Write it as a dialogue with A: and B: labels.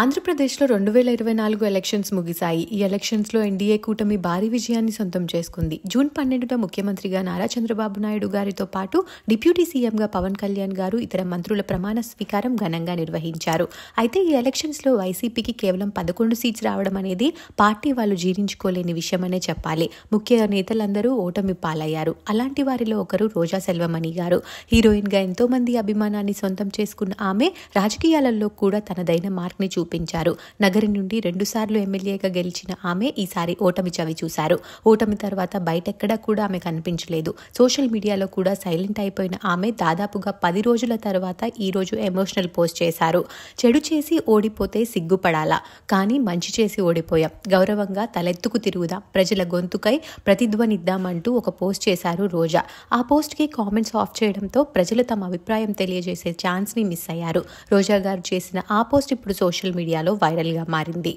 A: ఆంధ్రప్రదేశ్లో రెండు వేల ఇరవై నాలుగు ఎలక్షన్స్ ముగిశాయి ఈ ఎలక్షన్స్లో ఎన్డీఏ కూటమి భారీ విజయాన్ని సొంతం చేసుకుంది జూన్ పన్నెండున ముఖ్యమంత్రిగా నారా చంద్రబాబు నాయుడు గారితో పాటు డిప్యూటీ సీఎంగా పవన్ కళ్యాణ్ గారు ఇతర మంత్రుల ప్రమాణ స్వీకారం ఘనంగా నిర్వహించారు అయితే ఈ ఎలక్షన్స్లో వైసీపీకి కేవలం పదకొండు సీట్స్ రావడం అనేది పార్టీ వాళ్ళు జీర్ణించుకోలేని విషయమనే చెప్పాలి ముఖ్య నేతలందరూ ఓటమి పాలయ్యారు అలాంటి వారిలో ఒకరు రోజా సెల్వమణి గారు హీరోయిన్గా ఎంతోమంది అభిమానాన్ని సొంతం చేసుకున్న ఆమె రాజకీయాలలో కూడా తనదైన మార్క్ని చూపు చూపించారు నగరం నుండి రెండుసార్లు ఎమ్మెల్యేగా గెలిచిన ఆమె ఈసారి ఓటమి చవి చూశారు ఓటమి తర్వాత బయటెక్కడా కూడా ఆమె కనిపించలేదు సోషల్ మీడియాలో కూడా సైలెంట్ అయిపోయిన ఆమె దాదాపుగా పది రోజుల తర్వాత ఈరోజు ఎమోషనల్ పోస్ట్ చేశారు చెడు చేసి ఓడిపోతే సిగ్గుపడాలా కానీ మంచి చేసి ఓడిపోయాం గౌరవంగా తలెత్తుకు తిరుగుదా ప్రజల గొంతుకై ప్రతిధ్వనిద్దామంటూ ఒక పోస్ట్ చేశారు రోజా ఆ పోస్ట్కి కామెంట్స్ ఆఫ్ చేయడంతో ప్రజలు తమ అభిప్రాయం తెలియజేసే ఛాన్స్ని మిస్ అయ్యారు రోజా గారు చేసిన ఆ పోస్ట్ ఇప్పుడు సోషల్ మీడియాలో వైరల్గా మారింది